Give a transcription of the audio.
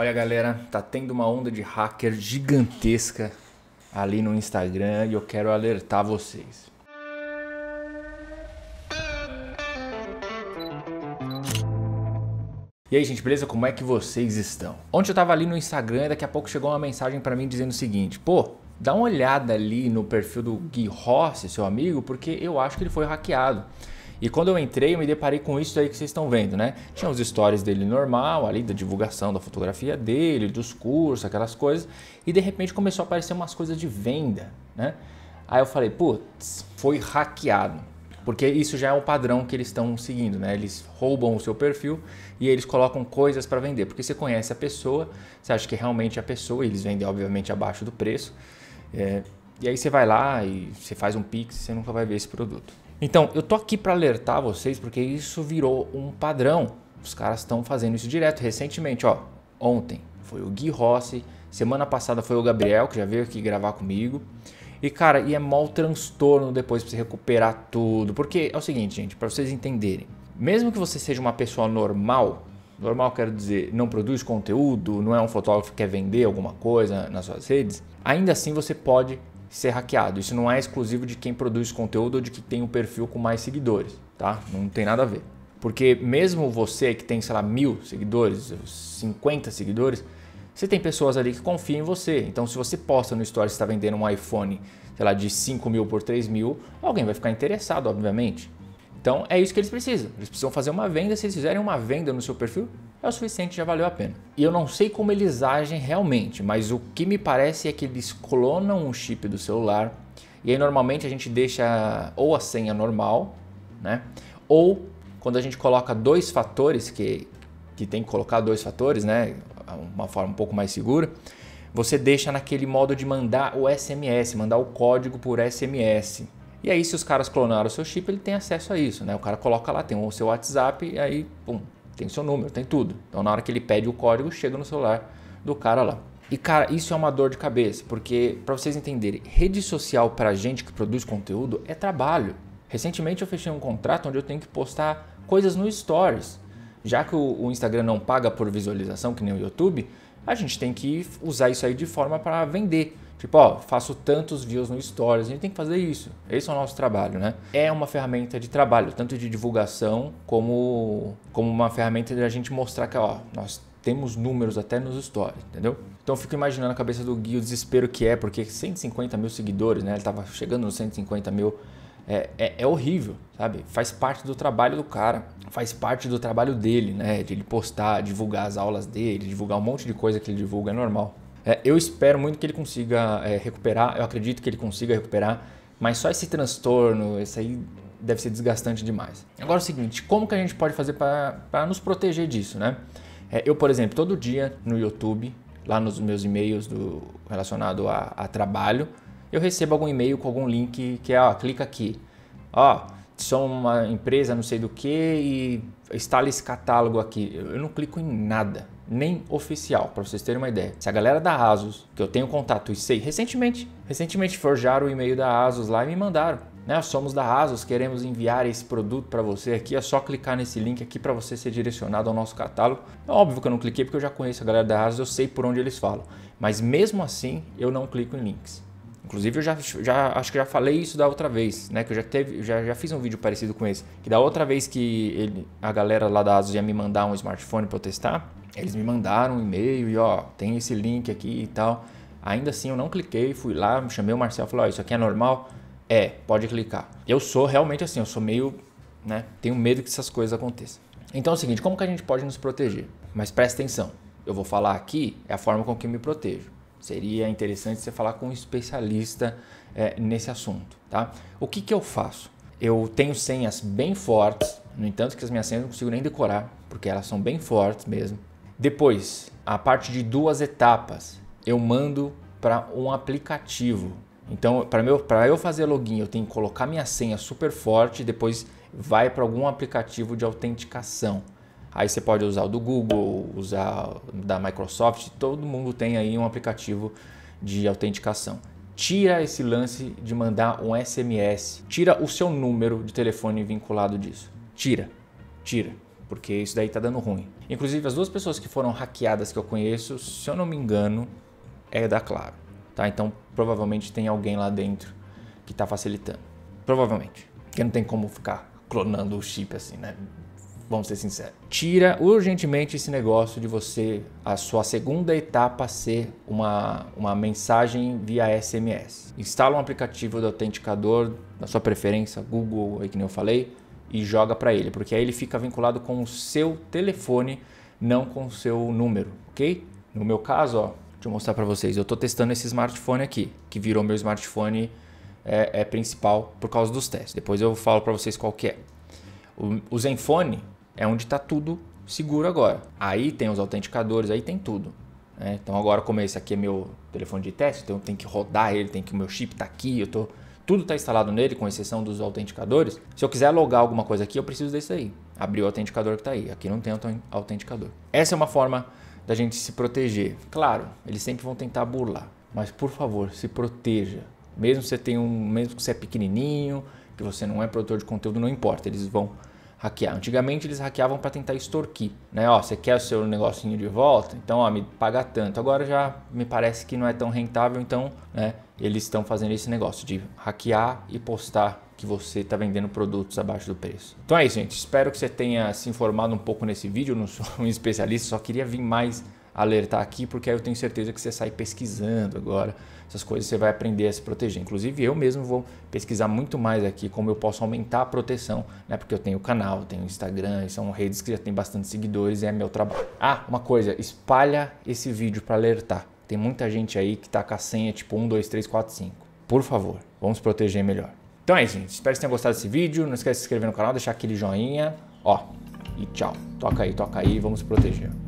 Olha, galera, tá tendo uma onda de hacker gigantesca ali no Instagram e eu quero alertar vocês. E aí, gente, beleza? Como é que vocês estão? Ontem eu tava ali no Instagram e daqui a pouco chegou uma mensagem para mim dizendo o seguinte: "Pô, dá uma olhada ali no perfil do Gui Rossi, seu amigo, porque eu acho que ele foi hackeado". E quando eu entrei, eu me deparei com isso aí que vocês estão vendo, né? Tinha os stories dele normal, ali da divulgação da fotografia dele, dos cursos, aquelas coisas, e de repente começou a aparecer umas coisas de venda, né? Aí eu falei, putz, foi hackeado. Porque isso já é um padrão que eles estão seguindo, né? Eles roubam o seu perfil e eles colocam coisas para vender. Porque você conhece a pessoa, você acha que realmente é a pessoa, eles vendem obviamente abaixo do preço. É, e aí você vai lá e você faz um pix e você nunca vai ver esse produto. Então, eu tô aqui para alertar vocês porque isso virou um padrão. Os caras estão fazendo isso direto. Recentemente, ó, ontem foi o Gui Rossi, semana passada foi o Gabriel, que já veio aqui gravar comigo. E cara, e é mal transtorno depois pra você recuperar tudo. Porque é o seguinte, gente, para vocês entenderem. Mesmo que você seja uma pessoa normal, normal quero dizer, não produz conteúdo, não é um fotógrafo que quer vender alguma coisa nas suas redes, ainda assim você pode ser hackeado. Isso não é exclusivo de quem produz conteúdo ou de que tem um perfil com mais seguidores, tá? Não tem nada a ver. Porque mesmo você que tem, sei lá, mil seguidores, 50 seguidores, você tem pessoas ali que confiam em você. Então, se você posta no Stories que está vendendo um iPhone, sei lá, de 5 mil por 3 mil, alguém vai ficar interessado, obviamente. Então, é isso que eles precisam. Eles precisam fazer uma venda. Se eles fizerem uma venda no seu perfil, é o suficiente, já valeu a pena. E eu não sei como eles agem realmente, mas o que me parece é que eles clonam um chip do celular e aí normalmente a gente deixa ou a senha normal, né? Ou quando a gente coloca dois fatores, que, que tem que colocar dois fatores, né? Uma forma um pouco mais segura, você deixa naquele modo de mandar o SMS, mandar o código por SMS. E aí, se os caras clonaram o seu chip, ele tem acesso a isso, né? O cara coloca lá, tem o seu WhatsApp, e aí, pum, tem seu número, tem tudo. Então na hora que ele pede o código, chega no celular do cara lá. E cara, isso é uma dor de cabeça, porque para vocês entenderem, rede social para gente que produz conteúdo é trabalho. Recentemente eu fechei um contrato onde eu tenho que postar coisas no Stories. Já que o, o Instagram não paga por visualização, que nem o YouTube, a gente tem que usar isso aí de forma para vender. Tipo, ó, faço tantos views no Stories. A gente tem que fazer isso. Esse é o nosso trabalho, né? É uma ferramenta de trabalho, tanto de divulgação como, como uma ferramenta de a gente mostrar que, ó, nós temos números até nos stories, entendeu? Então eu fico imaginando a cabeça do Gui o desespero que é, porque 150 mil seguidores, né? Ele tava chegando nos 150 mil. É, é, é, horrível, sabe? Faz parte do trabalho do cara, faz parte do trabalho dele, né? De ele postar, divulgar as aulas dele, divulgar um monte de coisa que ele divulga, é normal. É, eu espero muito que ele consiga é, recuperar, eu acredito que ele consiga recuperar, mas só esse transtorno, esse aí deve ser desgastante demais. Agora é o seguinte, como que a gente pode fazer para nos proteger disso, né? É, eu, por exemplo, todo dia no YouTube, lá nos meus e-mails do, relacionado a, a trabalho, eu recebo algum e-mail com algum link que é, ó, clica aqui. Ó, sou uma empresa não sei do que e instala esse catálogo aqui. Eu, eu não clico em nada nem oficial, para vocês terem uma ideia. Se a galera da Asus, que eu tenho contato e sei recentemente, recentemente forjaram o e-mail da Asus lá e me mandaram. Né, somos da Asus, queremos enviar esse produto para você aqui. É só clicar nesse link aqui para você ser direcionado ao nosso catálogo. É óbvio que eu não cliquei porque eu já conheço a galera da Asus, eu sei por onde eles falam. Mas mesmo assim, eu não clico em links. Inclusive, eu já, já acho que já falei isso da outra vez, né? Que eu já, teve, já, já fiz um vídeo parecido com esse. Que da outra vez que ele, a galera lá da Asus ia me mandar um smartphone para eu testar, eles me mandaram um e-mail e ó, tem esse link aqui e tal. Ainda assim eu não cliquei, fui lá, me chamei o Marcel, falei, ó, isso aqui é normal? É, pode clicar. Eu sou realmente assim, eu sou meio, né, tenho medo que essas coisas aconteçam. Então é o seguinte, como que a gente pode nos proteger? Mas presta atenção, eu vou falar aqui é a forma com que eu me protejo. Seria interessante você falar com um especialista é, nesse assunto, tá? O que, que eu faço? Eu tenho senhas bem fortes, no entanto que as minhas senhas eu não consigo nem decorar, porque elas são bem fortes mesmo. Depois, a parte de duas etapas, eu mando para um aplicativo. Então, para eu fazer login, eu tenho que colocar minha senha super forte, depois vai para algum aplicativo de autenticação. Aí você pode usar o do Google, usar da Microsoft, todo mundo tem aí um aplicativo de autenticação. Tira esse lance de mandar um SMS, tira o seu número de telefone vinculado disso. Tira, tira porque isso daí tá dando ruim. Inclusive, as duas pessoas que foram hackeadas que eu conheço, se eu não me engano, é da Claro, tá? Então, provavelmente tem alguém lá dentro que tá facilitando. Provavelmente. Porque não tem como ficar clonando o chip assim, né? Vamos ser sinceros. Tira urgentemente esse negócio de você, a sua segunda etapa ser uma, uma mensagem via SMS. Instala um aplicativo do autenticador, da sua preferência, Google, aí que nem eu falei, e joga para ele, porque aí ele fica vinculado com o seu telefone, não com o seu número, ok? No meu caso, ó, deixa eu mostrar para vocês, eu estou testando esse smartphone aqui, que virou meu smartphone é, é principal por causa dos testes. Depois eu falo para vocês qual que é. O, o Zenfone é onde está tudo seguro agora. Aí tem os autenticadores, aí tem tudo. Né? Então agora como esse aqui é meu telefone de teste, então eu tenho que rodar ele, tem que o meu chip está aqui, eu estou... Tô tudo está instalado nele, com exceção dos autenticadores, se eu quiser logar alguma coisa aqui, eu preciso desse aí. Abrir o autenticador que está aí. Aqui não tem autenticador. Essa é uma forma da gente se proteger. Claro, eles sempre vão tentar burlar, mas por favor, se proteja. Mesmo que você tenha um, mesmo que você é pequenininho, que você não é produtor de conteúdo, não importa, eles vão hackear. Antigamente eles hackeavam para tentar extorquir, né? Ó, você quer o seu negocinho de volta? Então, ó, me paga tanto. Agora já me parece que não é tão rentável, então, né? Eles estão fazendo esse negócio de hackear e postar que você está vendendo produtos abaixo do preço. Então é isso, gente. Espero que você tenha se informado um pouco nesse vídeo. Eu não sou um especialista, só queria vir mais alertar aqui, porque aí eu tenho certeza que você sai pesquisando agora. Essas coisas você vai aprender a se proteger. Inclusive, eu mesmo vou pesquisar muito mais aqui como eu posso aumentar a proteção, né? Porque eu tenho canal, tenho Instagram, são redes que já tem bastante seguidores e é meu trabalho. Ah, uma coisa, espalha esse vídeo para alertar. Tem muita gente aí que tá com a senha tipo 1, 2, 3, 4, 5. Por favor, vamos proteger melhor. Então é isso, gente. Espero que tenham gostado desse vídeo. Não esquece de se inscrever no canal, deixar aquele joinha. Ó, e tchau. Toca aí, toca aí, vamos proteger.